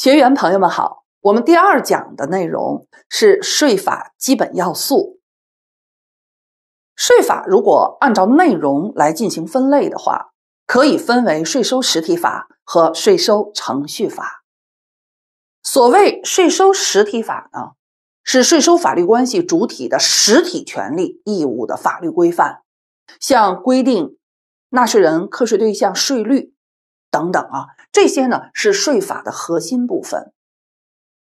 学员朋友们好，我们第二讲的内容是税法基本要素。税法如果按照内容来进行分类的话，可以分为税收实体法和税收程序法。所谓税收实体法呢，是税收法律关系主体的实体权利义务的法律规范，像规定纳税人、课税对象、税率。等等啊，这些呢是税法的核心部分。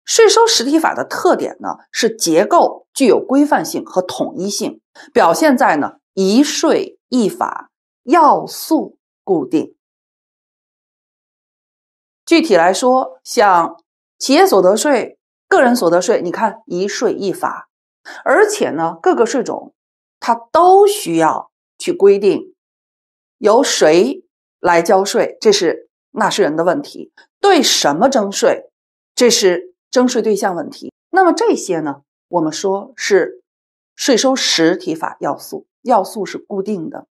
税收实体法的特点呢是结构具有规范性和统一性，表现在呢一税一法，要素固定。具体来说，像企业所得税、个人所得税，你看一税一法，而且呢各个税种它都需要去规定由谁。来交税，这是纳税人的问题；对什么征税，这是征税对象问题。那么这些呢，我们说是税收实体法要素，要素是固定的。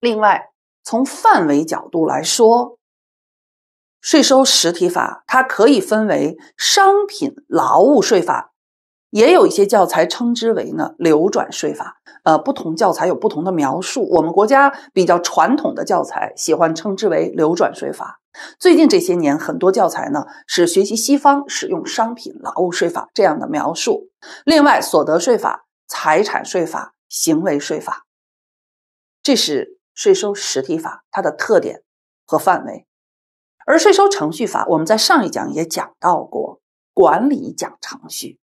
另外，从范围角度来说，税收实体法它可以分为商品劳务税法。也有一些教材称之为呢流转税法，呃，不同教材有不同的描述。我们国家比较传统的教材喜欢称之为流转税法。最近这些年，很多教材呢是学习西方使用商品劳务税法这样的描述。另外，所得税法、财产税法、行为税法，这是税收实体法，它的特点和范围。而税收程序法，我们在上一讲也讲到过，管理讲程序。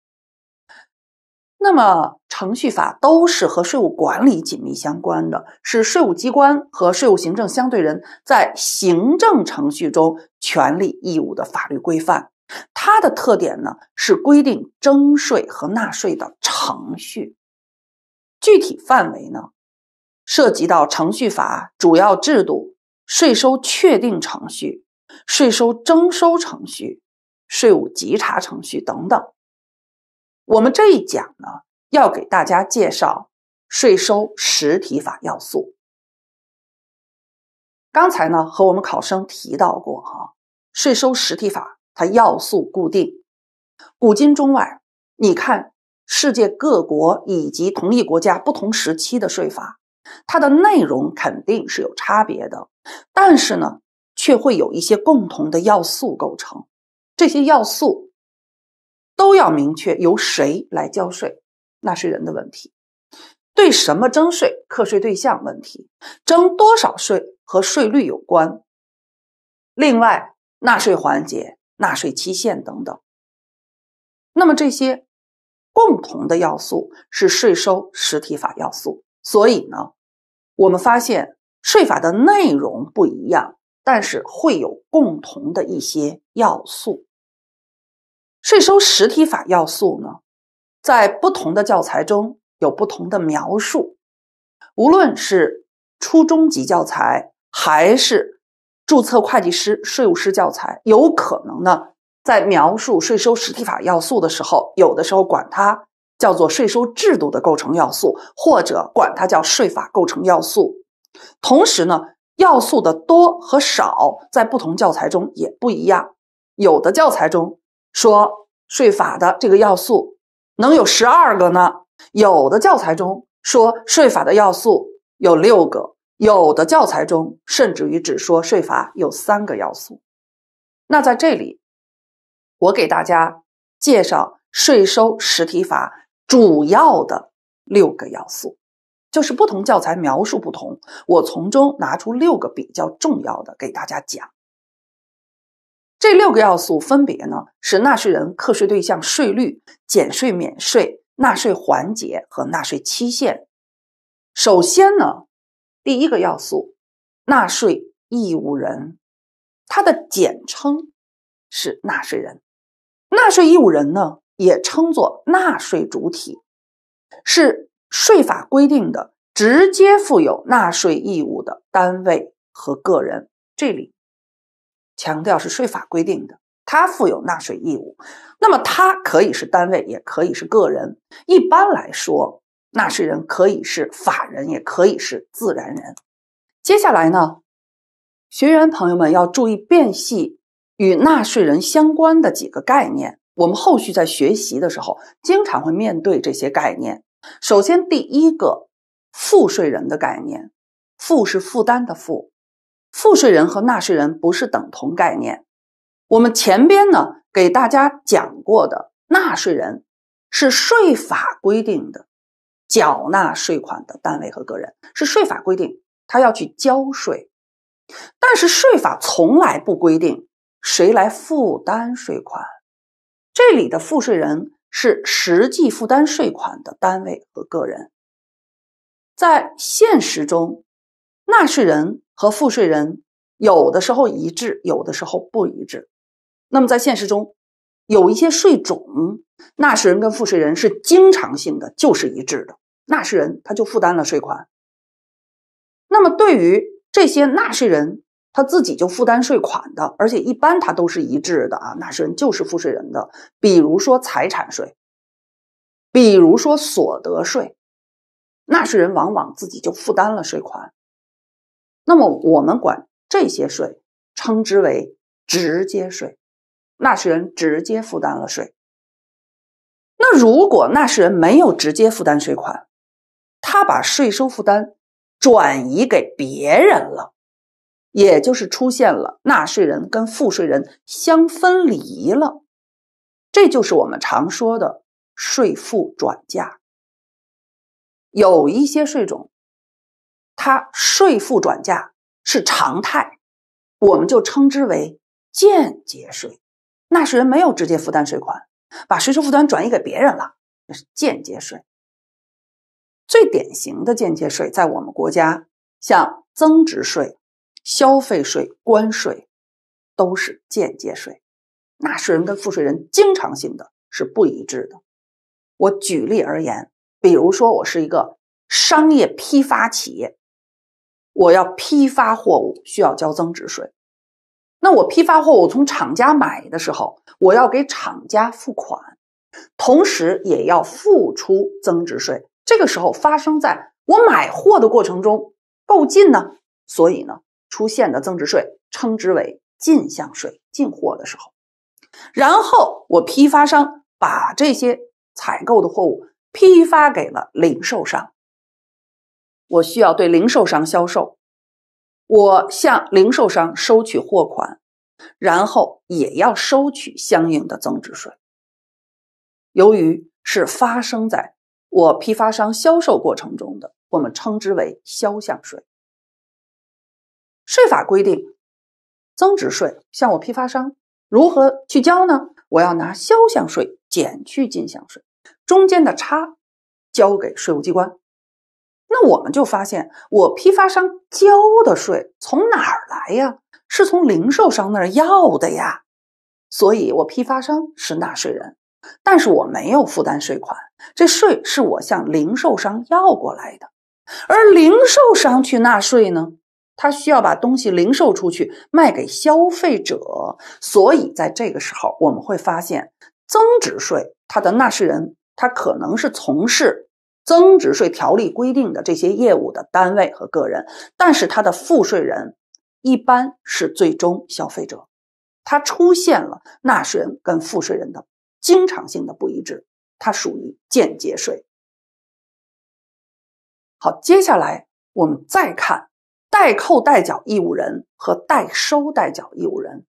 那么，程序法都是和税务管理紧密相关的，是税务机关和税务行政相对人在行政程序中权利义务的法律规范。它的特点呢，是规定征税和纳税的程序。具体范围呢，涉及到程序法主要制度、税收确定程序、税收征收程序、税务稽查程序等等。我们这一讲呢，要给大家介绍税收实体法要素。刚才呢，和我们考生提到过哈，税收实体法它要素固定，古今中外，你看世界各国以及同一国家不同时期的税法，它的内容肯定是有差别的，但是呢，却会有一些共同的要素构成，这些要素。都要明确由谁来交税，纳税人的问题；对什么征税，课税对象问题；征多少税和税率有关。另外，纳税环节、纳税期限等等。那么这些共同的要素是税收实体法要素。所以呢，我们发现税法的内容不一样，但是会有共同的一些要素。税收实体法要素呢，在不同的教材中有不同的描述。无论是初中级教材，还是注册会计师、税务师教材，有可能呢，在描述税收实体法要素的时候，有的时候管它叫做税收制度的构成要素，或者管它叫税法构成要素。同时呢，要素的多和少，在不同教材中也不一样，有的教材中。说税法的这个要素能有十二个呢？有的教材中说税法的要素有六个，有的教材中甚至于只说税法有三个要素。那在这里，我给大家介绍税收实体法主要的六个要素，就是不同教材描述不同，我从中拿出六个比较重要的给大家讲。这六个要素分别呢是纳税人、课税对象、税率、减税、免税、纳税环节和纳税期限。首先呢，第一个要素，纳税义务人，它的简称是纳税人。纳税义务人呢，也称作纳税主体，是税法规定的直接负有纳税义务的单位和个人。这里。强调是税法规定的，他负有纳税义务。那么，他可以是单位，也可以是个人。一般来说，纳税人可以是法人，也可以是自然人。接下来呢，学员朋友们要注意辨析与纳税人相关的几个概念。我们后续在学习的时候，经常会面对这些概念。首先，第一个，负税人的概念，负是负担的负。负税人和纳税人不是等同概念。我们前边呢给大家讲过的，纳税人是税法规定的缴纳税款的单位和个人，是税法规定他要去交税。但是税法从来不规定谁来负担税款。这里的负税人是实际负担税款的单位和个人。在现实中，纳税人。和赋税人有的时候一致，有的时候不一致。那么在现实中，有一些税种，纳税人跟赋税人是经常性的，就是一致的，纳税人他就负担了税款。那么对于这些纳税人，他自己就负担税款的，而且一般他都是一致的啊，纳税人就是赋税人的。比如说财产税，比如说所得税，纳税人往往自己就负担了税款。那么我们管这些税称之为直接税，纳税人直接负担了税。那如果纳税人没有直接负担税款，他把税收负担转移给别人了，也就是出现了纳税人跟负税人相分离了，这就是我们常说的税负转嫁。有一些税种。它税负转嫁是常态，我们就称之为间接税。纳税人没有直接负担税款，把税收负担转移给别人了，那是间接税。最典型的间接税在我们国家，像增值税、消费税、关税都是间接税。纳税人跟负税人经常性的是不一致的。我举例而言，比如说我是一个商业批发企业。我要批发货物，需要交增值税。那我批发货，物从厂家买的时候，我要给厂家付款，同时也要付出增值税。这个时候发生在我买货的过程中，购进呢，所以呢，出现的增值税称之为进项税，进货的时候。然后我批发商把这些采购的货物批发给了零售商。我需要对零售商销售，我向零售商收取货款，然后也要收取相应的增值税。由于是发生在我批发商销售过程中的，我们称之为销项税。税法规定，增值税向我批发商如何去交呢？我要拿销项税减去进项税，中间的差交给税务机关。那我们就发现，我批发商交的税从哪儿来呀？是从零售商那儿要的呀。所以，我批发商是纳税人，但是我没有负担税款，这税是我向零售商要过来的。而零售商去纳税呢，他需要把东西零售出去，卖给消费者。所以，在这个时候，我们会发现，增值税它的纳税人，他可能是从事。增值税条例规定的这些业务的单位和个人，但是它的赋税人一般是最终消费者，它出现了纳税人跟负税人的经常性的不一致，它属于间接税。好，接下来我们再看代扣代缴义务人和代收代缴义务人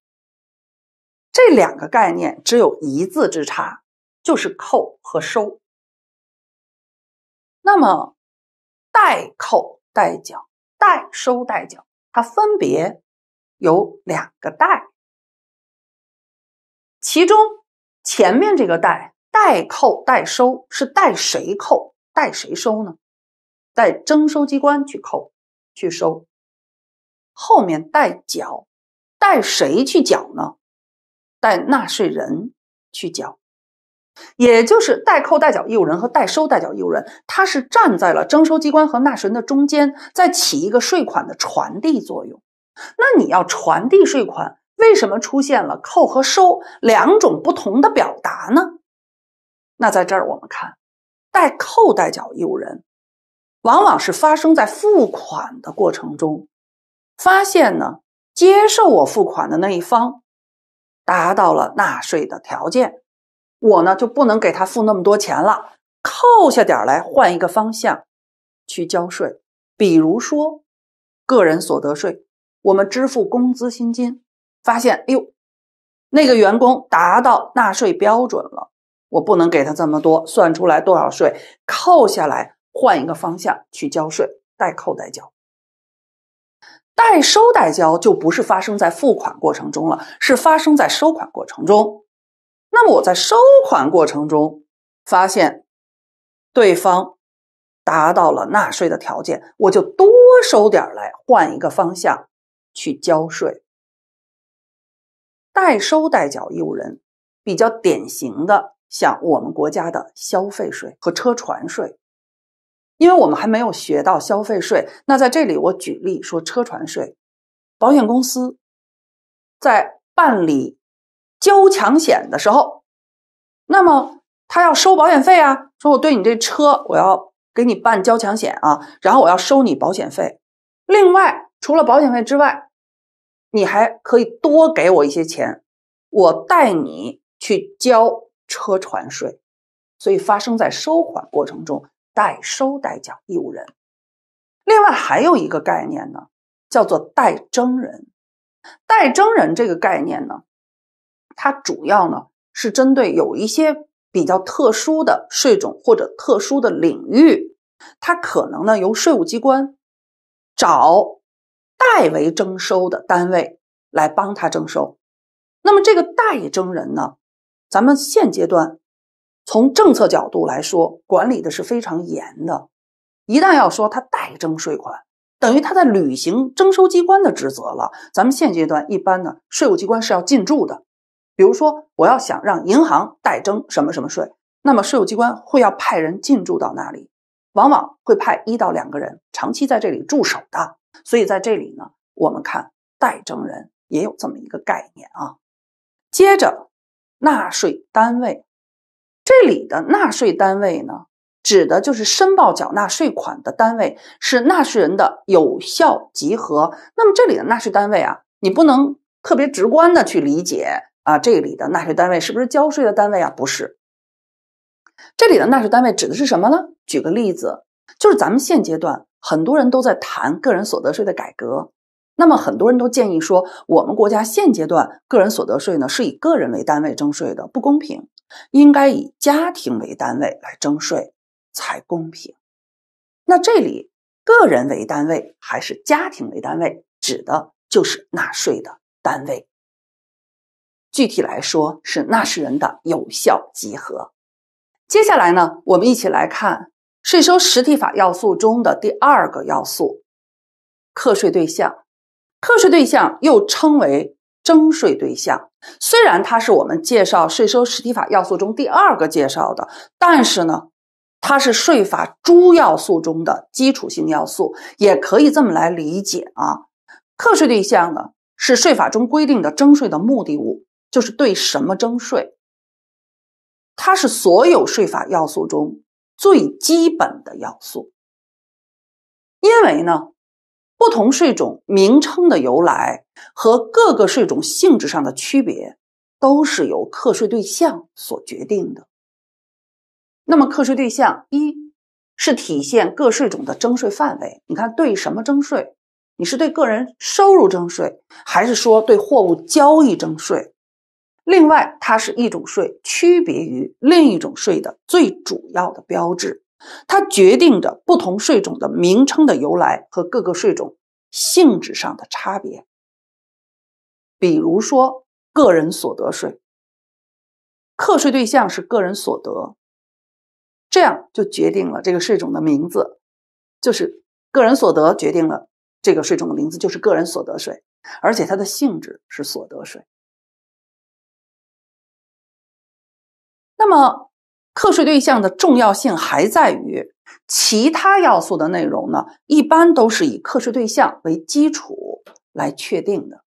这两个概念，只有一字之差，就是扣和收。那么，代扣代缴、代收代缴，它分别有两个“代”，其中前面这个“代”代扣代收是代谁扣、代谁收呢？代征收机关去扣、去收。后面代缴，代谁去缴呢？代纳税人去缴。也就是代扣代缴义务人和代收代缴义务人，他是站在了征收机关和纳税人的中间，在起一个税款的传递作用。那你要传递税款，为什么出现了扣和收两种不同的表达呢？那在这儿我们看，代扣代缴义务人往往是发生在付款的过程中，发现呢，接受我付款的那一方达到了纳税的条件。我呢就不能给他付那么多钱了，扣下点来，换一个方向去交税。比如说，个人所得税，我们支付工资薪金，发现哎呦，那个员工达到纳税标准了，我不能给他这么多，算出来多少税，扣下来，换一个方向去交税，代扣代交，代收代交就不是发生在付款过程中了，是发生在收款过程中。那么我在收款过程中发现对方达到了纳税的条件，我就多收点来换一个方向去交税。代收代缴义务人比较典型的像我们国家的消费税和车船税，因为我们还没有学到消费税，那在这里我举例说车船税，保险公司在办理。交强险的时候，那么他要收保险费啊，说我对你这车我要给你办交强险啊，然后我要收你保险费。另外，除了保险费之外，你还可以多给我一些钱，我带你去交车船税。所以发生在收款过程中，代收代缴义务人。另外还有一个概念呢，叫做代征人。代征人这个概念呢？它主要呢是针对有一些比较特殊的税种或者特殊的领域，它可能呢由税务机关找代为征收的单位来帮他征收。那么这个代征人呢，咱们现阶段从政策角度来说管理的是非常严的。一旦要说他代征税款，等于他在履行征收机关的职责了。咱们现阶段一般呢税务机关是要进驻的。比如说，我要想让银行代征什么什么税，那么税务机关会要派人进驻到那里，往往会派一到两个人长期在这里驻守的。所以在这里呢，我们看代征人也有这么一个概念啊。接着，纳税单位，这里的纳税单位呢，指的就是申报缴纳税款的单位，是纳税人的有效集合。那么这里的纳税单位啊，你不能特别直观的去理解。啊，这里的纳税单位是不是交税的单位啊？不是，这里的纳税单位指的是什么呢？举个例子，就是咱们现阶段很多人都在谈个人所得税的改革，那么很多人都建议说，我们国家现阶段个人所得税呢是以个人为单位征税的，不公平，应该以家庭为单位来征税才公平。那这里个人为单位还是家庭为单位，指的就是纳税的单位。具体来说，是纳税人的有效集合。接下来呢，我们一起来看税收实体法要素中的第二个要素——课税对象。课税对象又称为征税对象。虽然它是我们介绍税收实体法要素中第二个介绍的，但是呢，它是税法诸要素中的基础性要素，也可以这么来理解啊。课税对象呢，是税法中规定的征税的目的物。就是对什么征税，它是所有税法要素中最基本的要素。因为呢，不同税种名称的由来和各个税种性质上的区别，都是由课税对象所决定的。那么，课税对象一是体现各税种的征税范围。你看，对什么征税？你是对个人收入征税，还是说对货物交易征税？另外，它是一种税，区别于另一种税的最主要的标志，它决定着不同税种的名称的由来和各个税种性质上的差别。比如说，个人所得税，课税对象是个人所得，这样就决定了这个税种的名字，就是个人所得决定了这个税种的名字，就是个人所得税，而且它的性质是所得税。那么，课税对象的重要性还在于，其他要素的内容呢，一般都是以课税对象为基础来确定的。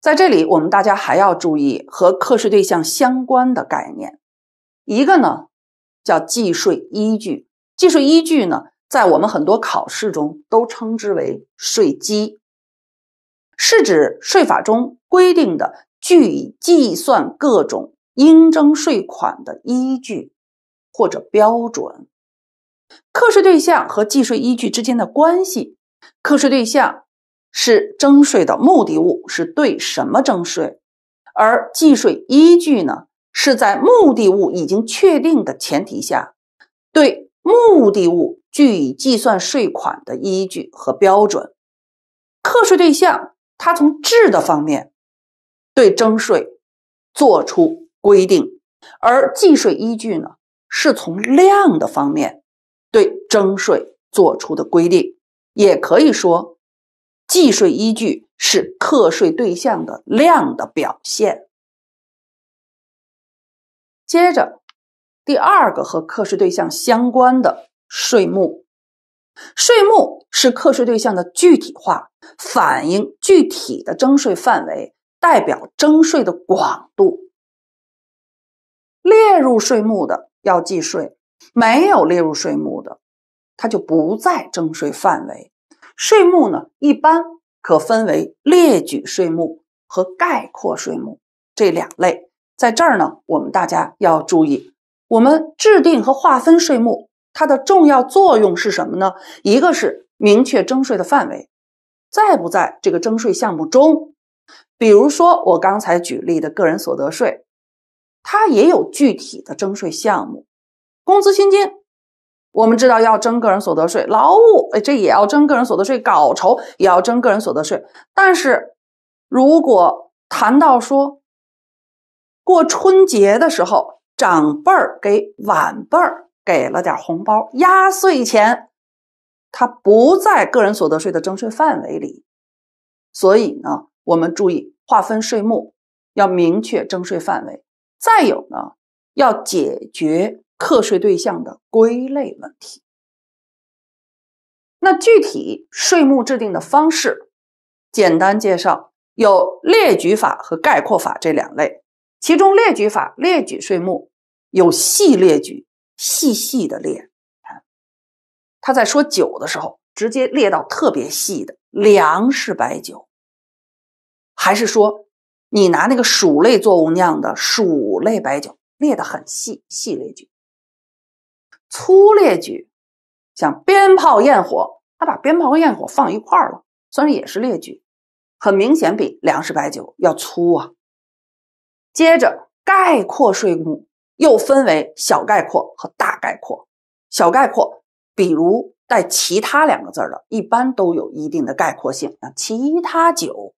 在这里，我们大家还要注意和课税对象相关的概念，一个呢叫计税依据，计税依据呢，在我们很多考试中都称之为税基，是指税法中规定的据以计算各种。应征税款的依据或者标准，课税对象和计税依据之间的关系。课税对象是征税的目的物，是对什么征税？而计税依据呢？是在目的物已经确定的前提下，对目的物据以计算税款的依据和标准。课税对象它从质的方面对征税做出。规定，而计税依据呢，是从量的方面对征税做出的规定，也可以说，计税依据是课税对象的量的表现。接着，第二个和课税对象相关的税目，税目是课税对象的具体化，反映具体的征税范围，代表征税的广度。列入税目的要计税，没有列入税目的，它就不在征税范围。税目呢，一般可分为列举税目和概括税目这两类。在这儿呢，我们大家要注意，我们制定和划分税目，它的重要作用是什么呢？一个是明确征税的范围，在不在这个征税项目中。比如说，我刚才举例的个人所得税。它也有具体的征税项目，工资薪金，我们知道要征个人所得税，劳务，哎，这也要征个人所得税，稿酬也要征个人所得税。但是，如果谈到说过春节的时候，长辈儿给晚辈儿给了点红包、压岁钱，它不在个人所得税的征税范围里。所以呢，我们注意划分税目，要明确征税范围。再有呢，要解决课税对象的归类问题。那具体税目制定的方式，简单介绍有列举法和概括法这两类。其中列举法列举税目，有细列举，细细的列。他在说酒的时候，直接列到特别细的粮食白酒，还是说？你拿那个薯类作物酿的薯类白酒列得很细，细列举；粗列举，像鞭炮焰火，它把鞭炮和焰火放一块儿了，算是也是列举。很明显，比粮食白酒要粗啊。接着，概括税目又分为小概括和大概括。小概括，比如带其他两个字的，一般都有一定的概括性，啊，其他酒。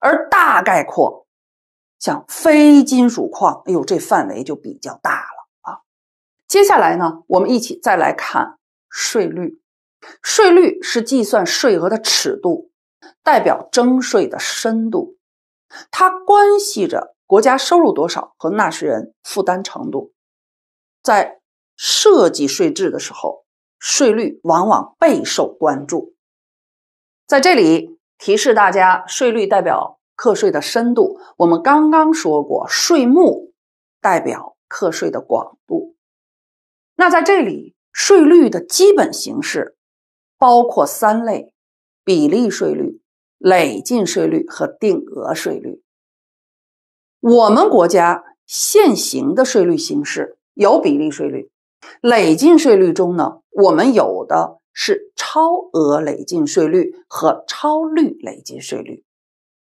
而大概括，像非金属矿，哎呦，这范围就比较大了啊。接下来呢，我们一起再来看税率。税率是计算税额的尺度，代表征税的深度，它关系着国家收入多少和纳税人负担程度。在设计税制的时候，税率往往备受关注。在这里。提示大家，税率代表课税的深度。我们刚刚说过，税目代表课税的广度。那在这里，税率的基本形式包括三类：比例税率、累进税率和定额税率。我们国家现行的税率形式有比例税率、累进税率中呢，我们有的。是超额累进税率和超率累进税率。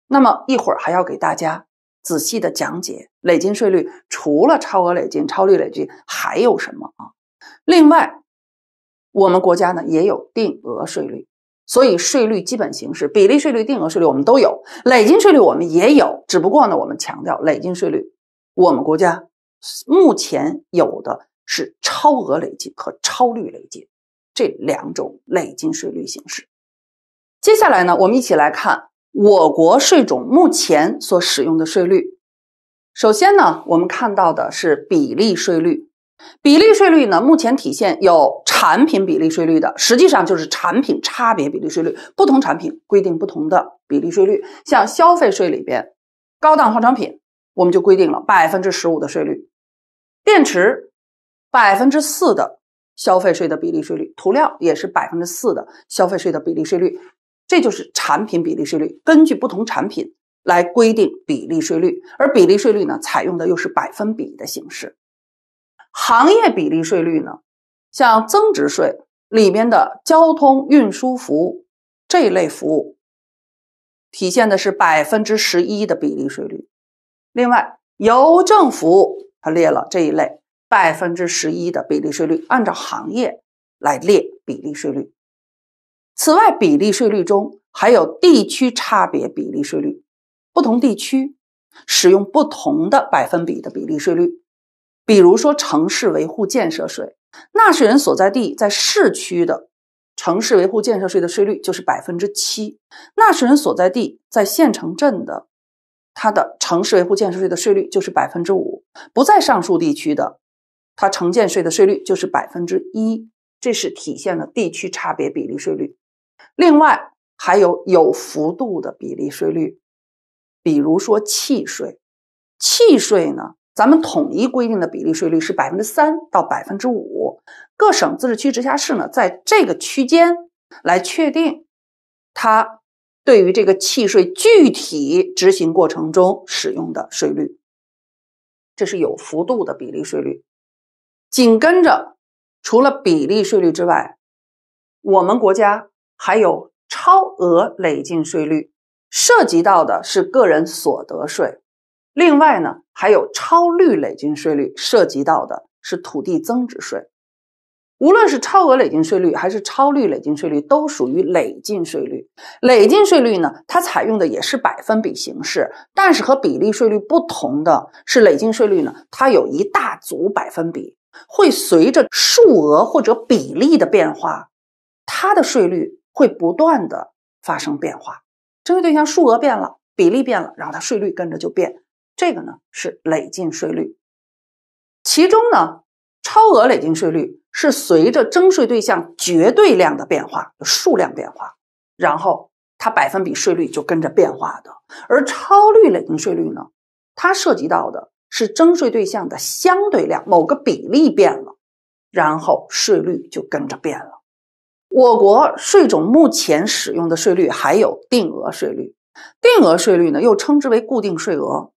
那么一会儿还要给大家仔细的讲解累进税率，除了超额累进、超率累进还有什么啊？另外，我们国家呢也有定额税率。所以税率基本形式，比例税率、定额税率我们都有，累进税率我们也有。只不过呢，我们强调累进税率，我们国家目前有的是超额累进和超率累进。这两种累进税率形式。接下来呢，我们一起来看我国税种目前所使用的税率。首先呢，我们看到的是比例税率。比例税率呢，目前体现有产品比例税率的，实际上就是产品差别比例税率，不同产品规定不同的比例税率。像消费税里边，高档化妆品我们就规定了百分之十五的税率，电池百分之四的。消费税的比例税率，涂料也是百分之四的消费税的比例税率，这就是产品比例税率，根据不同产品来规定比例税率，而比例税率呢，采用的又是百分比的形式。行业比例税率呢，像增值税里面的交通运输服务这一类服务，体现的是百分之十一的比例税率。另外，邮政服务它列了这一类。百分之十一的比例税率，按照行业来列比例税率。此外，比例税率中还有地区差别比例税率，不同地区使用不同的百分比的比例税率。比如说，城市维护建设税，纳税人所在地在市区的城市维护建设税的税率就是百分之七；纳税人所在地在县城镇的，它的城市维护建设税的税率就是百分之五；不在上述地区的。它城建税的税率就是百分之一，这是体现了地区差别比例税率。另外还有有幅度的比例税率，比如说契税。契税呢，咱们统一规定的比例税率是百分之三到百分之五，各省、自治区、直辖市呢在这个区间来确定它对于这个契税具体执行过程中使用的税率，这是有幅度的比例税率。紧跟着，除了比例税率之外，我们国家还有超额累进税率，涉及到的是个人所得税；另外呢，还有超率累进税率，涉及到的是土地增值税。无论是超额累进税率还是超率累进税率，都属于累进税率。累进税率呢，它采用的也是百分比形式，但是和比例税率不同的是，累进税率呢，它有一大组百分比。会随着数额或者比例的变化，它的税率会不断的发生变化。征税对象数额变了，比例变了，然后它税率跟着就变。这个呢是累进税率，其中呢超额累进税率是随着征税对象绝对量的变化、数量变化，然后它百分比税率就跟着变化的。而超率累进税率呢，它涉及到的。是征税对象的相对量，某个比例变了，然后税率就跟着变了。我国税种目前使用的税率还有定额税率，定额税率呢又称之为固定税额，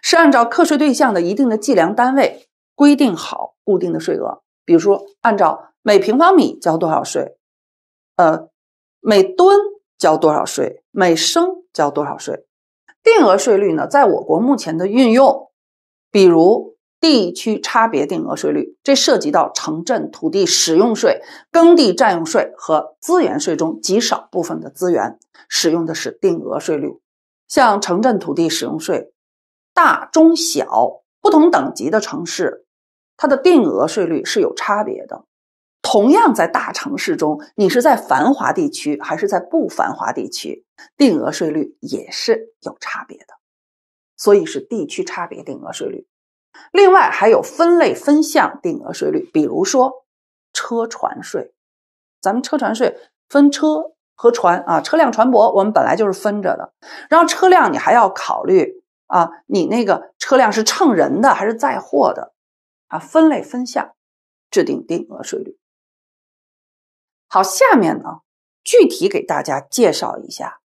是按照课税对象的一定的计量单位规定好固定的税额，比如说按照每平方米交多少税，呃，每吨交多少税，每升交多少税。定额税率呢，在我国目前的运用。比如地区差别定额税率，这涉及到城镇土地使用税、耕地占用税和资源税中极少部分的资源，使用的是定额税率。像城镇土地使用税，大、中、小不同等级的城市，它的定额税率是有差别的。同样，在大城市中，你是在繁华地区还是在不繁华地区，定额税率也是有差别的。所以是地区差别定额税率，另外还有分类分项定额税率，比如说车船税，咱们车船税分车和船啊，车辆船舶我们本来就是分着的，然后车辆你还要考虑啊，你那个车辆是乘人的还是载货的，啊，分类分项制定定额税率。好，下面呢具体给大家介绍一下。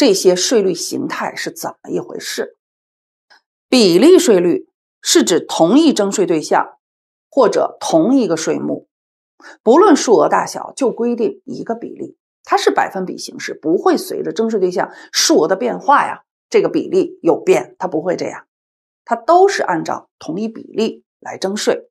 这些税率形态是怎么一回事？比例税率是指同一征税对象或者同一个税目，不论数额大小，就规定一个比例，它是百分比形式，不会随着征税对象数额的变化呀，这个比例有变，它不会这样，它都是按照同一比例来征税，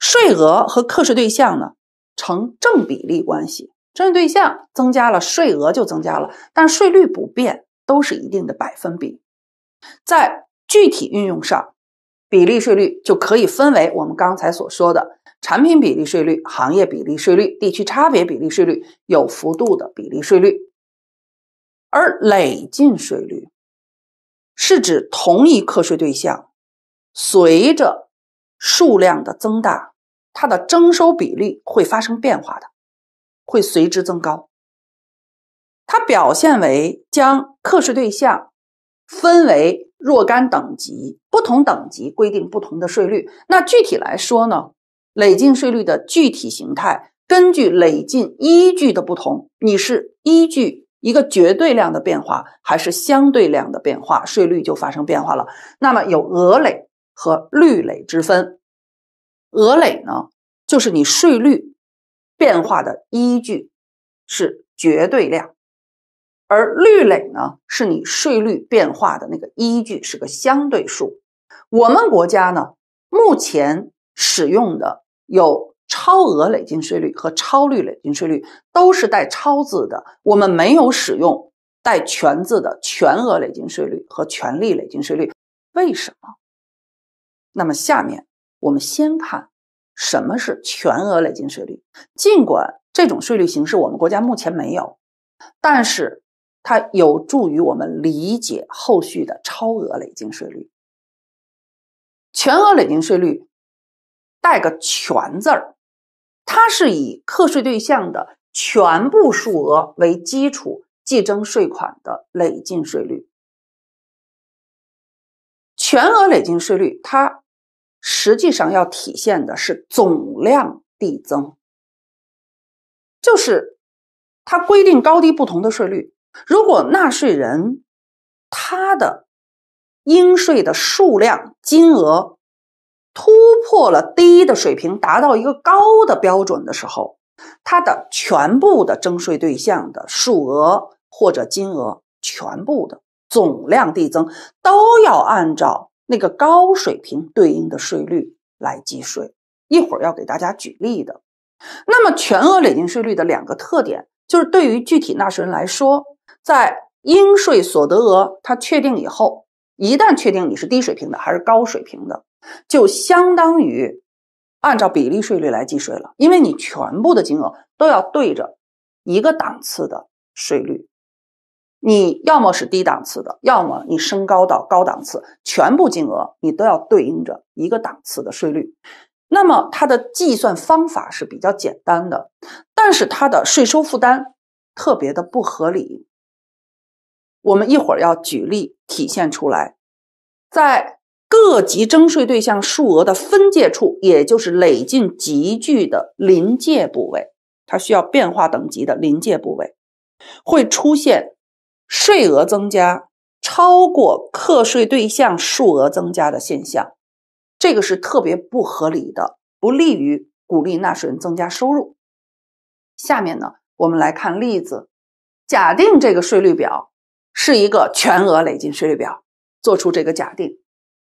税额和课税对象呢成正比例关系。征税对象增加了，税额就增加了，但税率不变，都是一定的百分比。在具体运用上，比例税率就可以分为我们刚才所说的产品比例税率、行业比例税率、地区差别比例税率、有幅度的比例税率。而累进税率是指同一课税对象，随着数量的增大，它的征收比例会发生变化的。会随之增高，它表现为将课税对象分为若干等级，不同等级规定不同的税率。那具体来说呢？累进税率的具体形态，根据累进依据的不同，你是依据一个绝对量的变化，还是相对量的变化，税率就发生变化了。那么有额累和率累之分。额累呢，就是你税率。变化的依据是绝对量，而率累呢，是你税率变化的那个依据是个相对数。我们国家呢，目前使用的有超额累进税率和超率累进税率，都是带“超”字的。我们没有使用带“全”字的全额累进税率和全利累进税率，为什么？那么下面我们先看。什么是全额累进税率？尽管这种税率形式我们国家目前没有，但是它有助于我们理解后续的超额累进税率。全额累进税率带个“全”字儿，它是以课税对象的全部数额为基础计征税款的累进税率。全额累进税率它。实际上要体现的是总量递增，就是它规定高低不同的税率。如果纳税人他的应税的数量金额突破了低的水平，达到一个高的标准的时候，它的全部的征税对象的数额或者金额，全部的总量递增都要按照。那个高水平对应的税率来计税，一会儿要给大家举例的。那么全额累进税率的两个特点，就是对于具体纳税人来说，在应税所得额它确定以后，一旦确定你是低水平的还是高水平的，就相当于按照比例税率来计税了，因为你全部的金额都要对着一个档次的税率。你要么是低档次的，要么你升高到高档次，全部金额你都要对应着一个档次的税率。那么它的计算方法是比较简单的，但是它的税收负担特别的不合理。我们一会儿要举例体现出来，在各级征税对象数额的分界处，也就是累进集聚的临界部位，它需要变化等级的临界部位会出现。税额增加超过课税对象数额增加的现象，这个是特别不合理的，不利于鼓励纳税人增加收入。下面呢，我们来看例子。假定这个税率表是一个全额累进税率表，做出这个假定，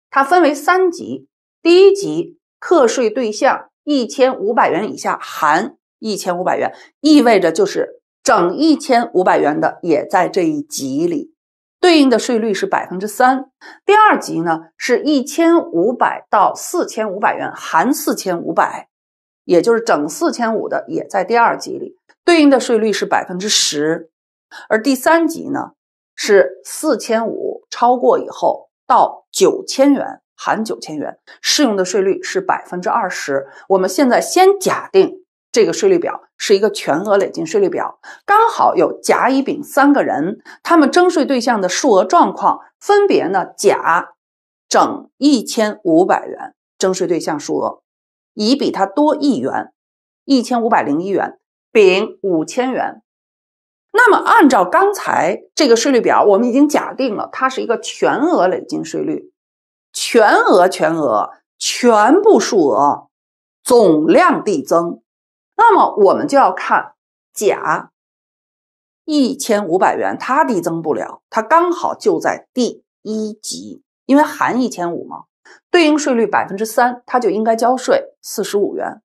它分为三级。第一级课税对象一千五百元以下（含一千五百元），意味着就是。整一千五百元的也在这一级里，对应的税率是百分之三。第二级呢是一千五百到四千五百元含四千五百，也就是整四千五的也在第二级里，对应的税率是百分之十。而第三级呢是四千五超过以后到九千元含九千元，适用的税率是百分之二十。我们现在先假定。这个税率表是一个全额累进税率表，刚好有甲、乙、丙三个人，他们征税对象的数额状况分别呢：甲整一千五百元征税对象数额，乙比他多一元，一千五百零一元，丙五千元。那么按照刚才这个税率表，我们已经假定了它是一个全额累进税率，全额、全额、全部数额总量递增。那么我们就要看甲一千五百元，它递增不了，它刚好就在第一级，因为含一千五嘛，对应税率百分之三，它就应该交税四十五元。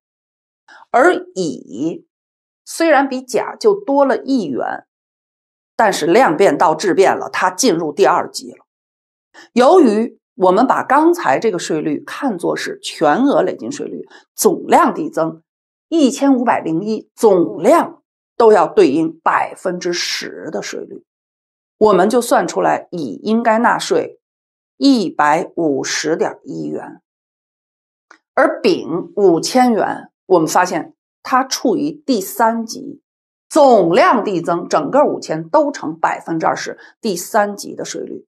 而乙虽然比甲就多了一元，但是量变到质变了，它进入第二级了。由于我们把刚才这个税率看作是全额累进税率，总量递增。一千五百零一总量都要对应百分之十的税率，我们就算出来，乙应该纳税一百五十点一元，而丙五千元，我们发现它处于第三级，总量递增，整个五千都成百分之二十第三级的税率，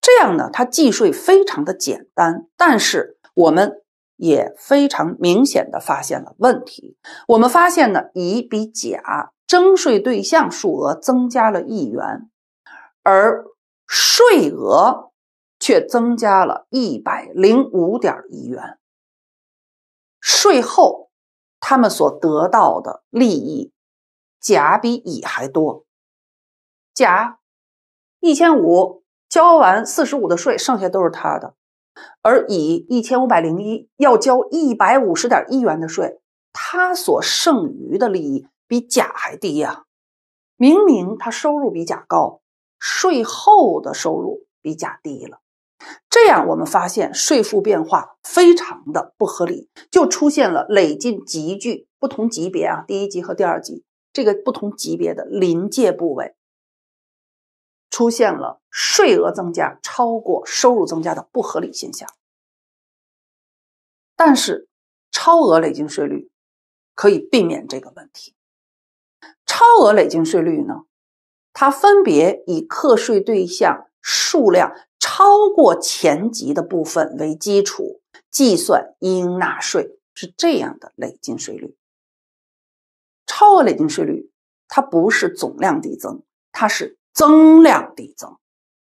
这样呢，它计税非常的简单，但是我们。也非常明显的发现了问题。我们发现呢，乙比甲征税对象数额增加了一元，而税额却增加了一百零五点一元。税后，他们所得到的利益，甲比乙还多。甲一千五交完四十五的税，剩下都是他的。而乙一千五百零一要交一百五十点一元的税，他所剩余的利益比甲还低呀！明明他收入比甲高，税后的收入比甲低了。这样我们发现税负变化非常的不合理，就出现了累进集聚不同级别啊，第一级和第二级这个不同级别的临界部位。出现了税额增加超过收入增加的不合理现象，但是超额累进税率可以避免这个问题。超额累进税率呢，它分别以课税对象数量超过前级的部分为基础计算应纳税，是这样的累进税率。超额累进税率它不是总量递增，它是。增量递增，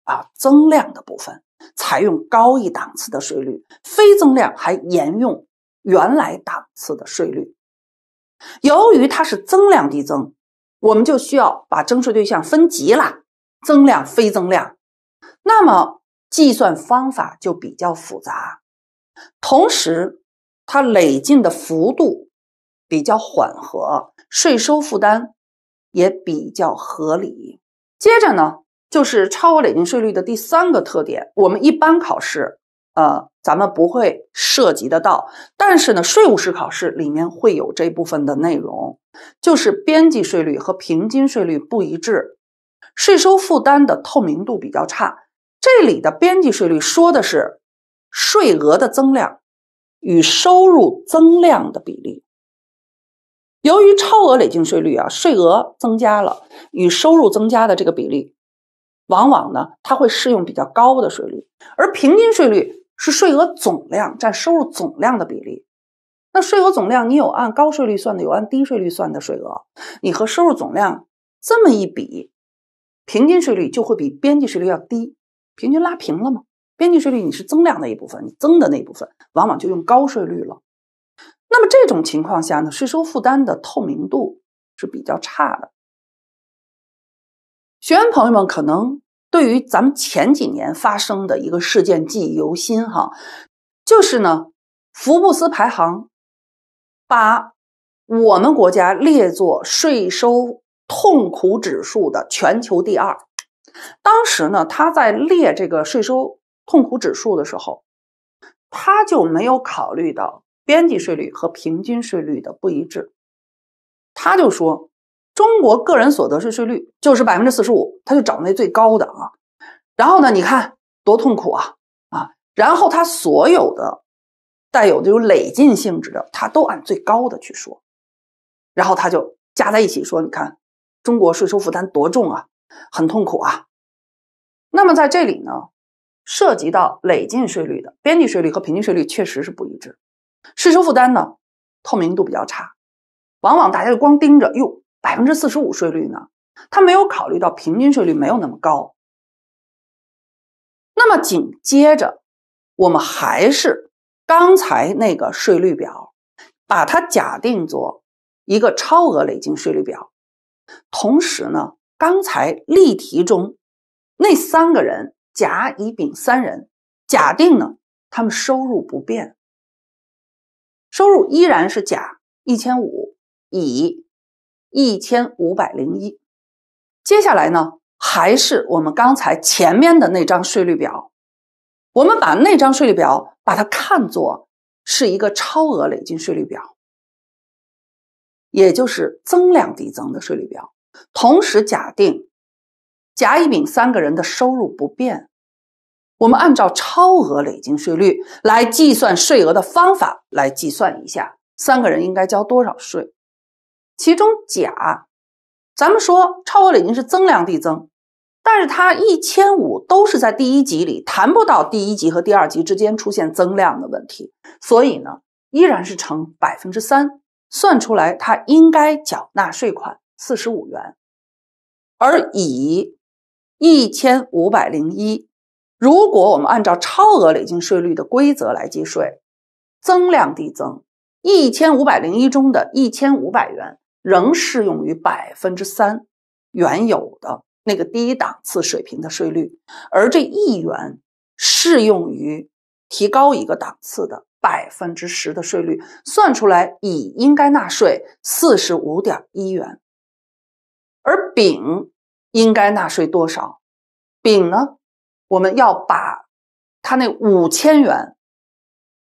啊，增量的部分采用高一档次的税率，非增量还沿用原来档次的税率。由于它是增量递增，我们就需要把征税对象分级了，增量、非增量，那么计算方法就比较复杂。同时，它累进的幅度比较缓和，税收负担也比较合理。接着呢，就是超额累进税率的第三个特点，我们一般考试，呃，咱们不会涉及得到。但是呢，税务师考试里面会有这部分的内容，就是边际税率和平均税率不一致，税收负担的透明度比较差。这里的边际税率说的是税额的增量与收入增量的比例。由于超额累进税率啊，税额增加了与收入增加的这个比例，往往呢，它会适用比较高的税率；而平均税率是税额总量占收入总量的比例。那税额总量，你有按高税率算的，有按低税率算的税额，你和收入总量这么一比，平均税率就会比边际税率要低，平均拉平了嘛？边际税率你是增量的一部分，你增的那部分往往就用高税率了。那么这种情况下呢，税收负担的透明度是比较差的。学员朋友们可能对于咱们前几年发生的一个事件记忆犹新哈，就是呢，福布斯排行把我们国家列作税收痛苦指数的全球第二。当时呢，他在列这个税收痛苦指数的时候，他就没有考虑到。边际税率和平均税率的不一致，他就说中国个人所得税税率就是百分之四十五，他就找那最高的啊，然后呢，你看多痛苦啊啊，然后他所有的带有这种累进性质的，他都按最高的去说，然后他就加在一起说，你看中国税收负担多重啊，很痛苦啊。那么在这里呢，涉及到累进税率的边际税率和平均税率确实是不一致。税收负担呢，透明度比较差，往往大家就光盯着哟，百分之四十五税率呢，他没有考虑到平均税率没有那么高。那么紧接着，我们还是刚才那个税率表，把它假定做一个超额累进税率表。同时呢，刚才例题中那三个人，甲、乙、丙三人，假定呢，他们收入不变。收入依然是甲一千五，乙一千五百零一。接下来呢，还是我们刚才前面的那张税率表。我们把那张税率表把它看作是一个超额累进税率表，也就是增量递增的税率表。同时假定甲、乙、丙三个人的收入不变。我们按照超额累进税率来计算税额的方法来计算一下，三个人应该交多少税？其中甲，咱们说超额累进是增量递增，但是它一千五都是在第一级里，谈不到第一级和第二级之间出现增量的问题，所以呢，依然是乘百分之三，算出来他应该缴纳税款四十五元。而乙一千五百零一。如果我们按照超额累进税率的规则来计税，增量递增一千五百零一中的一千五百元仍适用于百分之三原有的那个低档次水平的税率，而这一元适用于提高一个档次的百分之十的税率，算出来乙应该纳税四十五点一元，而丙应该纳税多少？丙呢？我们要把他那五千元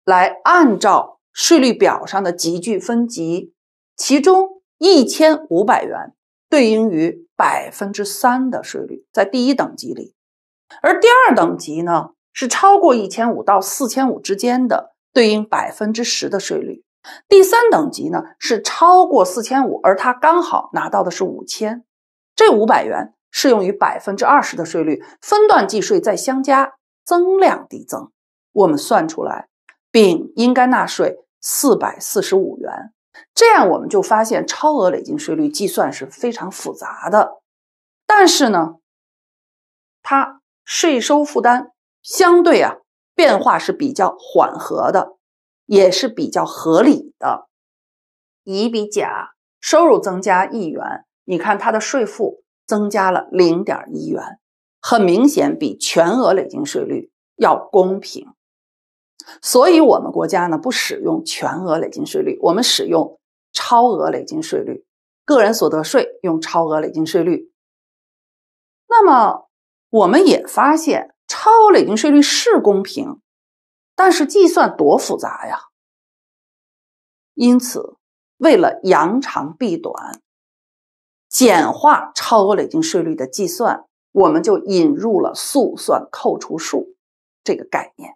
来按照税率表上的级距分级，其中一千五百元对应于百分之三的税率，在第一等级里；而第二等级呢是超过一千五到四千五之间的，对应百分之十的税率；第三等级呢是超过四千五，而他刚好拿到的是五千，这五百元。适用于百分之二十的税率，分段计税再相加，增量递增。我们算出来，丙应该纳税四百四十五元。这样我们就发现，超额累进税率计算是非常复杂的。但是呢，它税收负担相对啊变化是比较缓和的，也是比较合理的。乙比甲收入增加一元，你看它的税负。增加了零点一元，很明显比全额累进税率要公平。所以，我们国家呢不使用全额累进税率，我们使用超额累进税率。个人所得税用超额累进税率。那么，我们也发现超额累进税率是公平，但是计算多复杂呀。因此，为了扬长避短。简化超额累进税率的计算，我们就引入了速算扣除数这个概念。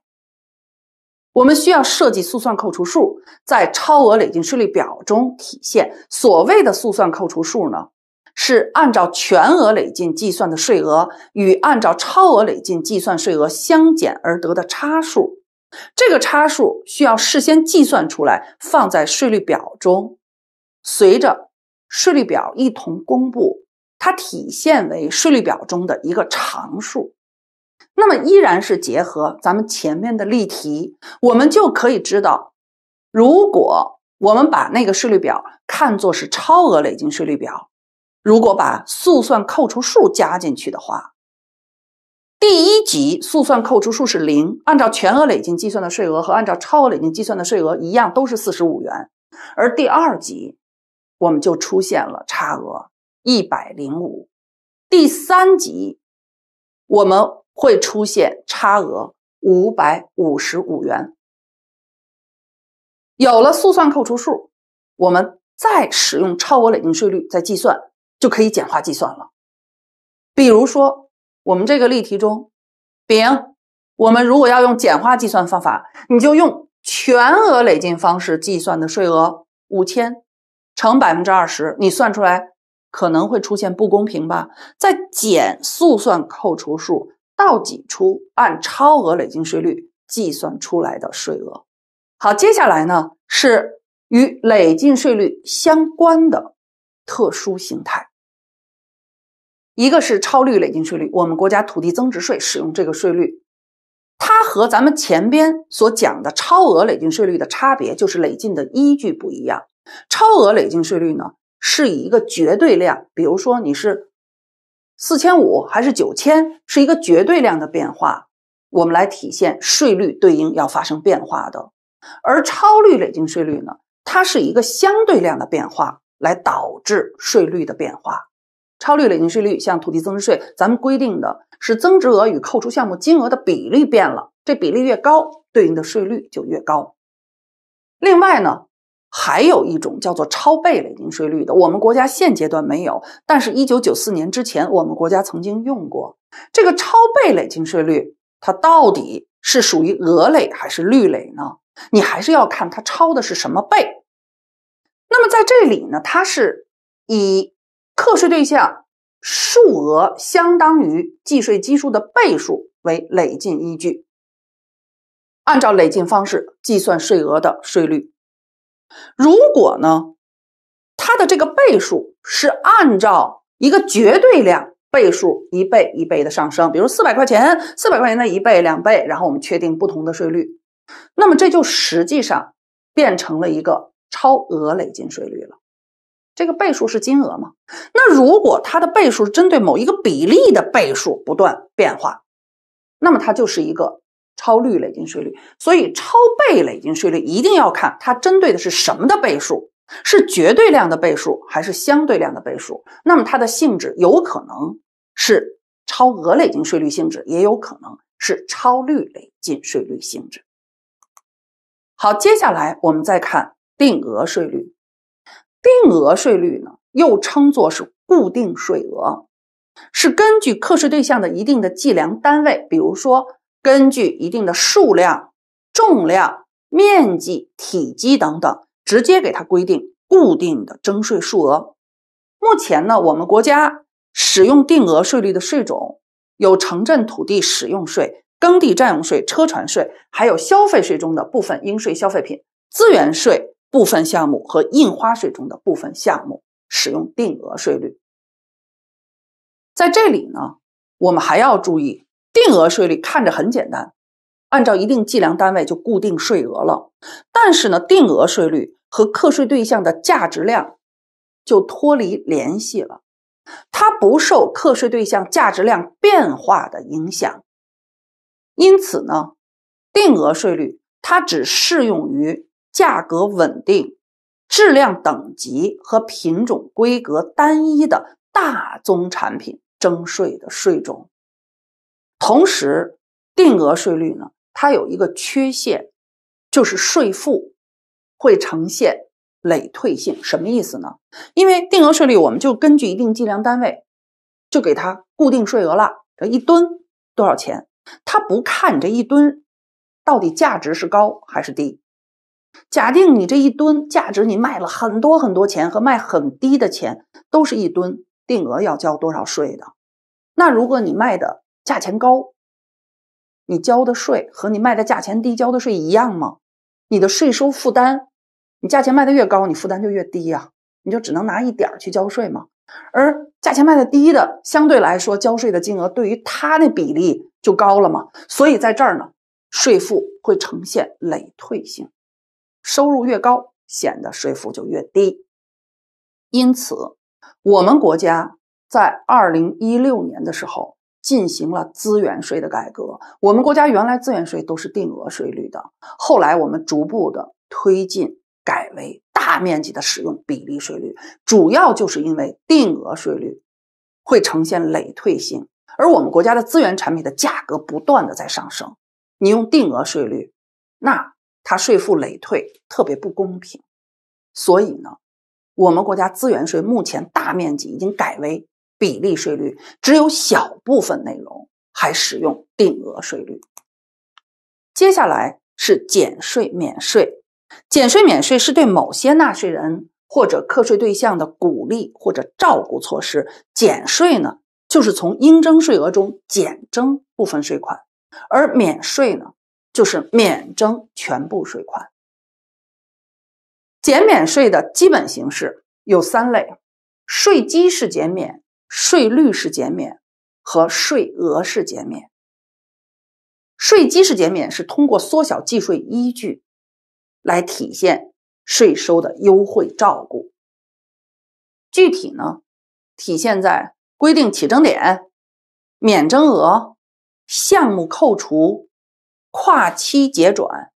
我们需要设计速算扣除数，在超额累进税率表中体现。所谓的速算扣除数呢，是按照全额累进计算的税额与按照超额累进计算税额相减而得的差数。这个差数需要事先计算出来，放在税率表中，随着。税率表一同公布，它体现为税率表中的一个常数。那么依然是结合咱们前面的例题，我们就可以知道，如果我们把那个税率表看作是超额累进税率表，如果把速算扣除数加进去的话，第一级速算扣除数是零，按照全额累进计算的税额和按照超额累进计算的税额一样，都是四十五元，而第二级。我们就出现了差额一百零五，第三级我们会出现差额五百五十五元。有了速算扣除数，我们再使用超额累进税率再计算，就可以简化计算了。比如说，我们这个例题中，丙，我们如果要用简化计算方法，你就用全额累进方式计算的税额五千。乘百分之二十，你算出来可能会出现不公平吧？再减速算扣除数，到挤出按超额累进税率计算出来的税额。好，接下来呢是与累进税率相关的特殊形态，一个是超率累进税率，我们国家土地增值税使用这个税率，它和咱们前边所讲的超额累进税率的差别就是累进的依据不一样。超额累进税率呢，是以一个绝对量，比如说你是四千五还是九千，是一个绝对量的变化，我们来体现税率对应要发生变化的。而超率累进税率呢，它是一个相对量的变化，来导致税率的变化。超率累进税率像土地增值税，咱们规定的是增值额与扣除项目金额的比例变了，这比例越高，对应的税率就越高。另外呢？还有一种叫做超倍累进税率的，我们国家现阶段没有，但是1994年之前，我们国家曾经用过这个超倍累进税率。它到底是属于额累还是率累呢？你还是要看它超的是什么倍。那么在这里呢，它是以课税对象数额相当于计税基数的倍数为累进依据，按照累进方式计算税额的税率。如果呢，它的这个倍数是按照一个绝对量倍数一倍一倍的上升，比如四百块钱，四百块钱的一倍、两倍，然后我们确定不同的税率，那么这就实际上变成了一个超额累进税率了。这个倍数是金额嘛？那如果它的倍数针对某一个比例的倍数不断变化，那么它就是一个。超率累进税率，所以超倍累进税率一定要看它针对的是什么的倍数，是绝对量的倍数还是相对量的倍数。那么它的性质有可能是超额累进税率性质，也有可能是超率累进税率性质。好，接下来我们再看定额税率。定额税率呢，又称作是固定税额，是根据课税对象的一定的计量单位，比如说。根据一定的数量、重量、面积、体积等等，直接给它规定固定的征税数额。目前呢，我们国家使用定额税率的税种有城镇土地使用税、耕地占用税、车船税，还有消费税中的部分应税消费品、资源税部分项目和印花税中的部分项目使用定额税率。在这里呢，我们还要注意。定额税率看着很简单，按照一定计量单位就固定税额了。但是呢，定额税率和课税对象的价值量就脱离联系了，它不受课税对象价值量变化的影响。因此呢，定额税率它只适用于价格稳定、质量等级和品种规格单一的大宗产品征税的税种。同时，定额税率呢，它有一个缺陷，就是税负会呈现累退性。什么意思呢？因为定额税率，我们就根据一定计量单位，就给它固定税额了。这一吨多少钱？它不看你这一吨到底价值是高还是低。假定你这一吨价值，你卖了很多很多钱和卖很低的钱，都是一吨定额要交多少税的。那如果你卖的，价钱高，你交的税和你卖的价钱低交的税一样吗？你的税收负担，你价钱卖的越高，你负担就越低呀，你就只能拿一点儿去交税嘛。而价钱卖的低的，相对来说交税的金额对于他那比例就高了嘛。所以在这儿呢，税负会呈现累退性，收入越高，显得税负就越低。因此，我们国家在二零一六年的时候。进行了资源税的改革。我们国家原来资源税都是定额税率的，后来我们逐步的推进改为大面积的使用比例税率，主要就是因为定额税率会呈现累退性，而我们国家的资源产品的价格不断的在上升，你用定额税率，那它税负累退特别不公平。所以呢，我们国家资源税目前大面积已经改为。比例税率只有小部分内容还使用定额税率。接下来是减税免税，减税免税是对某些纳税人或者课税对象的鼓励或者照顾措施。减税呢，就是从应征税额中减征部分税款；而免税呢，就是免征全部税款。减免税的基本形式有三类：税基式减免。税率式减免和税额式减免、税基式减免是通过缩小计税依据来体现税收的优惠照顾。具体呢，体现在规定起征点、免征额、项目扣除、跨期结转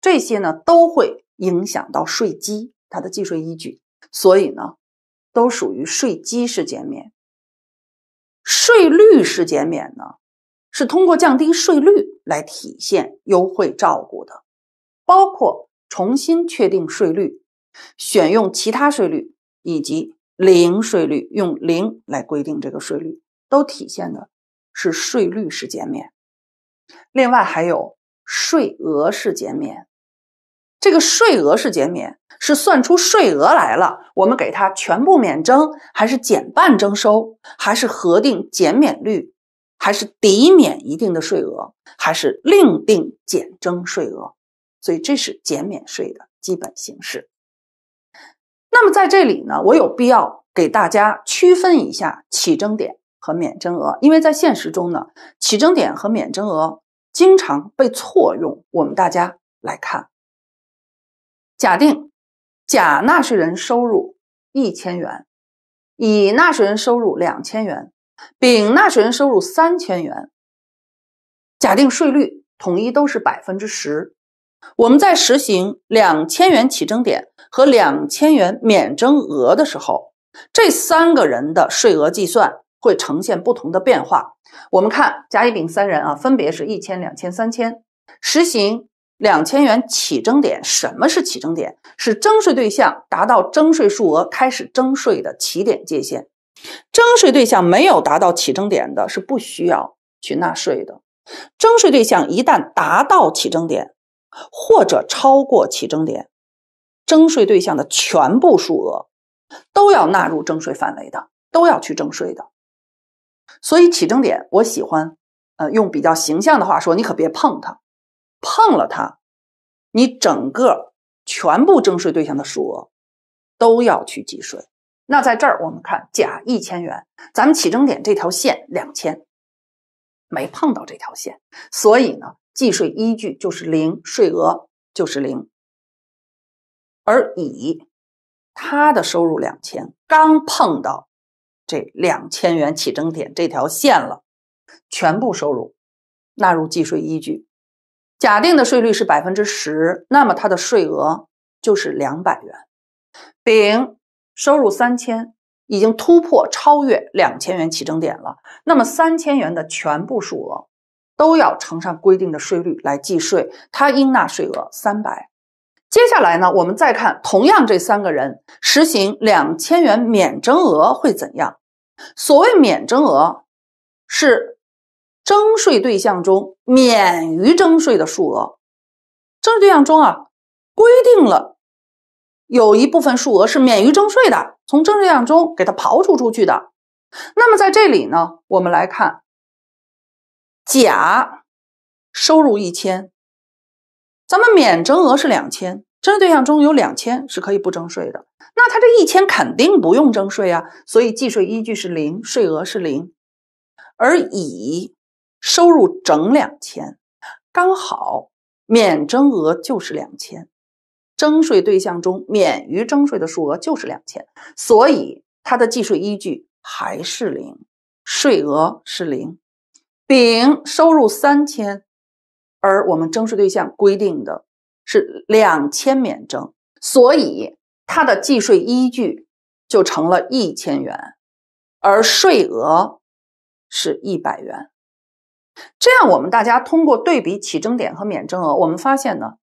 这些呢，都会影响到税基，它的计税依据。所以呢，都属于税基式减免。税率式减免呢，是通过降低税率来体现优惠照顾的，包括重新确定税率、选用其他税率以及零税率，用零来规定这个税率，都体现的是税率式减免。另外还有税额式减免。这个税额是减免，是算出税额来了，我们给它全部免征，还是减半征收，还是核定减免率，还是抵免一定的税额，还是另定减征税额？所以这是减免税的基本形式。那么在这里呢，我有必要给大家区分一下起征点和免征额，因为在现实中呢，起征点和免征额经常被错用。我们大家来看。假定甲纳税人收入一千元，乙纳税人收入两千元，丙纳税人收入三千元。假定税率统一都是百分之十。我们在实行两千元起征点和两千元免征额的时候，这三个人的税额计算会呈现不同的变化。我们看甲、乙、丙三人啊，分别是一千、两千、三千，实行。两千元起征点，什么是起征点？是征税对象达到征税数额开始征税的起点界限。征税对象没有达到起征点的，是不需要去纳税的。征税对象一旦达到起征点，或者超过起征点，征税对象的全部数额都要纳入征税范围的，都要去征税的。所以起征点，我喜欢，呃，用比较形象的话说，你可别碰它。碰了它，你整个全部征税对象的数额都要去计税。那在这儿，我们看甲一千元，咱们起征点这条线两千，没碰到这条线，所以呢，计税依据就是零，税额就是零。而乙他的收入两千，刚碰到这两千元起征点这条线了，全部收入纳入计税依据。假定的税率是百分之十，那么它的税额就是两百元。丙收入三千，已经突破超越两千元起征点了，那么三千元的全部数额都要乘上规定的税率来计税，他应纳税额三百。接下来呢，我们再看同样这三个人实行两千元免征额会怎样？所谓免征额，是。征税对象中免于征税的数额，征税对象中啊规定了有一部分数额是免于征税的，从征税象中给它刨除出去的。那么在这里呢，我们来看，甲收入一千，咱们免征额是两千，征税对象中有两千是可以不征税的，那他这一千肯定不用征税啊，所以计税依据是零，税额是零，而乙。收入整两千，刚好免征额就是两千，征税对象中免于征税的数额就是两千，所以它的计税依据还是零，税额是零。丙收入三千，而我们征税对象规定的是两千免征，所以它的计税依据就成了一千元，而税额是一百元。这样，我们大家通过对比起征点和免征额，我们发现呢，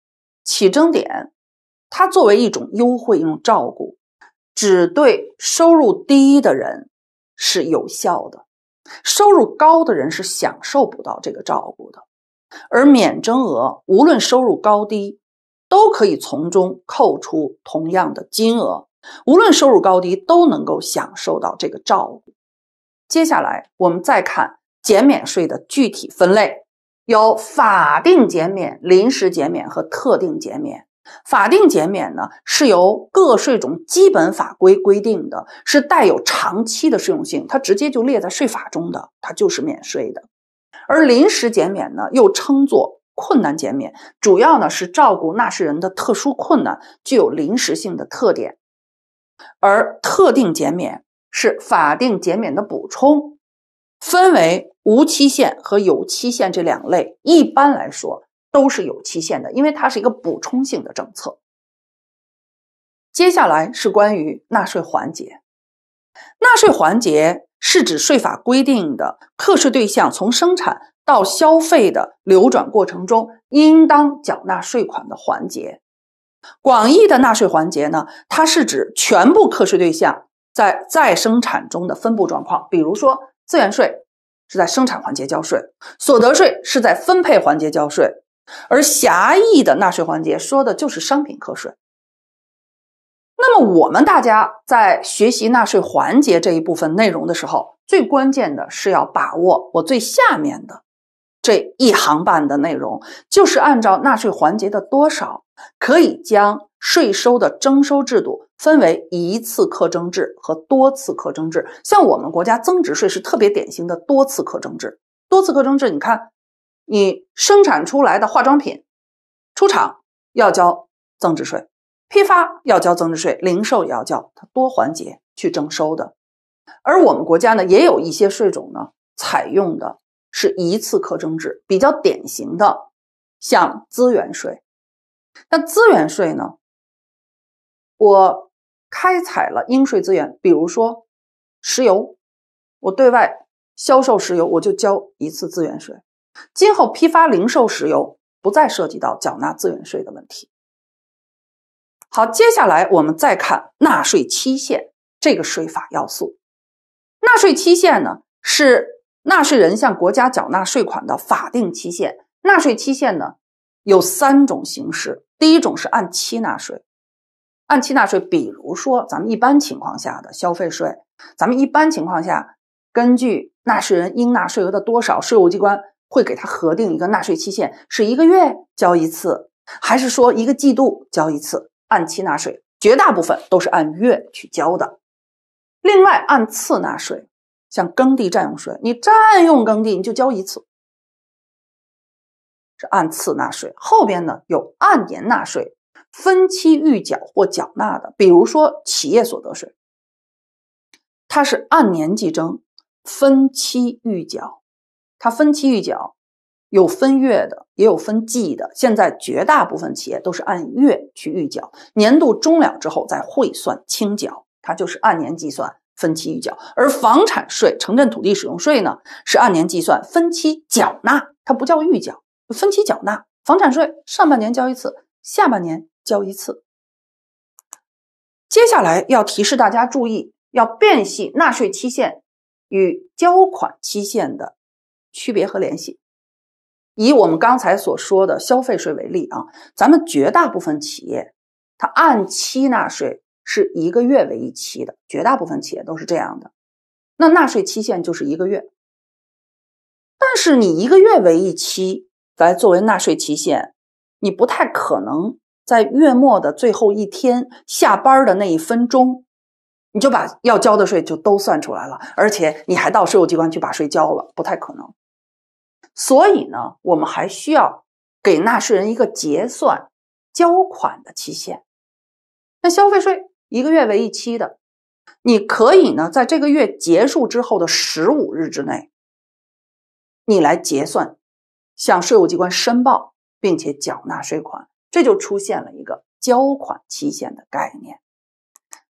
起征点它作为一种优惠、一种照顾，只对收入低的人是有效的，收入高的人是享受不到这个照顾的。而免征额，无论收入高低，都可以从中扣除同样的金额，无论收入高低都能够享受到这个照顾。接下来，我们再看。减免税的具体分类有法定减免、临时减免和特定减免。法定减免呢，是由各税种基本法规规定的是带有长期的适用性，它直接就列在税法中的，它就是免税的。而临时减免呢，又称作困难减免，主要呢是照顾纳税人的特殊困难，具有临时性的特点。而特定减免是法定减免的补充。分为无期限和有期限这两类，一般来说都是有期限的，因为它是一个补充性的政策。接下来是关于纳税环节，纳税环节是指税法规定的课税对象从生产到消费的流转过程中应当缴纳税款的环节。广义的纳税环节呢，它是指全部课税对象在再生产中的分布状况，比如说。资源税是在生产环节交税，所得税是在分配环节交税，而狭义的纳税环节说的就是商品课税。那么我们大家在学习纳税环节这一部分内容的时候，最关键的是要把握我最下面的这一行半的内容，就是按照纳税环节的多少，可以将税收的征收制度。分为一次课征制和多次课征制。像我们国家增值税是特别典型的多次课征制。多次课征制，你看，你生产出来的化妆品，出厂要交增值税，批发要交增值税，零售也要交，它多环节去征收的。而我们国家呢，也有一些税种呢，采用的是一次课征制，比较典型的，像资源税。那资源税呢，我。开采了应税资源，比如说石油，我对外销售石油，我就交一次资源税。今后批发、零售石油不再涉及到缴纳资源税的问题。好，接下来我们再看纳税期限这个税法要素。纳税期限呢，是纳税人向国家缴纳税款的法定期限。纳税期限呢，有三种形式，第一种是按期纳税。按期纳税，比如说咱们一般情况下的消费税，咱们一般情况下根据纳税人应纳税额的多少，税务机关会给他核定一个纳税期限，是一个月交一次，还是说一个季度交一次？按期纳税，绝大部分都是按月去交的。另外，按次纳税，像耕地占用税，你占用耕地你就交一次，是按次纳税。后边呢有按年纳税。分期预缴或缴纳的，比如说企业所得税，它是按年计征，分期预缴。它分期预缴有分月的，也有分季的。现在绝大部分企业都是按月去预缴，年度终了之后再汇算清缴。它就是按年计算，分期预缴。而房产税、城镇土地使用税呢，是按年计算，分期缴纳，它不叫预缴，分期缴纳。房产税上半年交一次，下半年。交一次，接下来要提示大家注意，要辨析纳税期限与交款期限的区别和联系。以我们刚才所说的消费税为例啊，咱们绝大部分企业，它按期纳税是一个月为一期的，绝大部分企业都是这样的。那纳税期限就是一个月，但是你一个月为一期来作为纳税期限，你不太可能。在月末的最后一天下班的那一分钟，你就把要交的税就都算出来了，而且你还到税务机关去把税交了，不太可能。所以呢，我们还需要给纳税人一个结算交款的期限。那消费税一个月为一期的，你可以呢在这个月结束之后的十五日之内，你来结算，向税务机关申报并且缴纳税款。这就出现了一个交款期限的概念。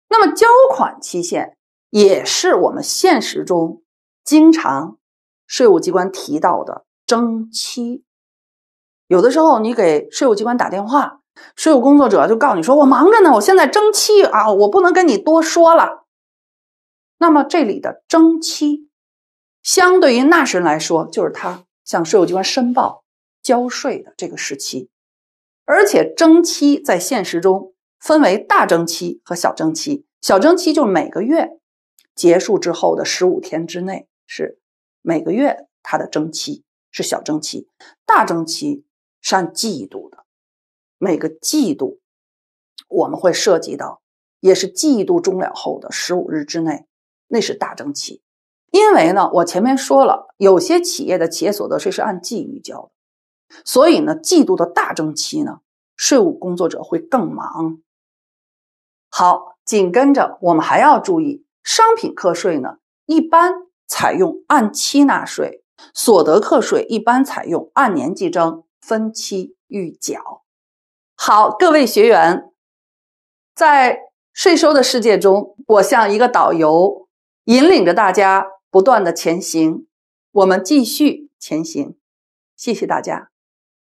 那么，交款期限也是我们现实中经常税务机关提到的征期。有的时候，你给税务机关打电话，税务工作者就告诉你说：“我忙着呢，我现在征期啊，我不能跟你多说了。”那么，这里的征期，相对于纳税人来说，就是他向税务机关申报交税的这个时期。而且征期在现实中分为大征期和小征期。小征期就是每个月结束之后的十五天之内是每个月它的征期是小征期，大征期是按季度的，每个季度我们会涉及到，也是季度终了后的十五日之内，那是大征期。因为呢，我前面说了，有些企业的企业所得税是按季预交的。所以呢，季度的大周期呢，税务工作者会更忙。好，紧跟着我们还要注意，商品课税呢，一般采用按期纳税；所得课税一般采用按年计征、分期预缴。好，各位学员，在税收的世界中，我像一个导游，引领着大家不断的前行。我们继续前行，谢谢大家。